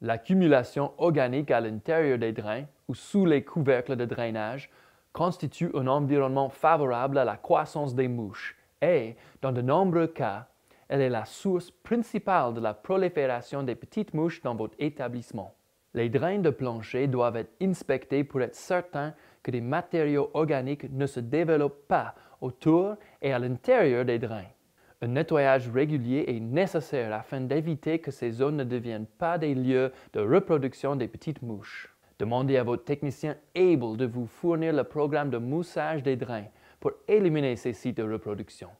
L'accumulation organique à l'intérieur des drains ou sous les couvercles de drainage constitue un environnement favorable à la croissance des mouches et, dans de nombreux cas, elle est la source principale de la prolifération des petites mouches dans votre établissement. Les drains de plancher doivent être inspectés pour être certains que des matériaux organiques ne se développent pas autour et à l'intérieur des drains. Un nettoyage régulier est nécessaire afin d'éviter que ces zones ne deviennent pas des lieux de reproduction des petites mouches. Demandez à vos techniciens Able de vous fournir le programme de moussage des drains pour éliminer ces sites de reproduction.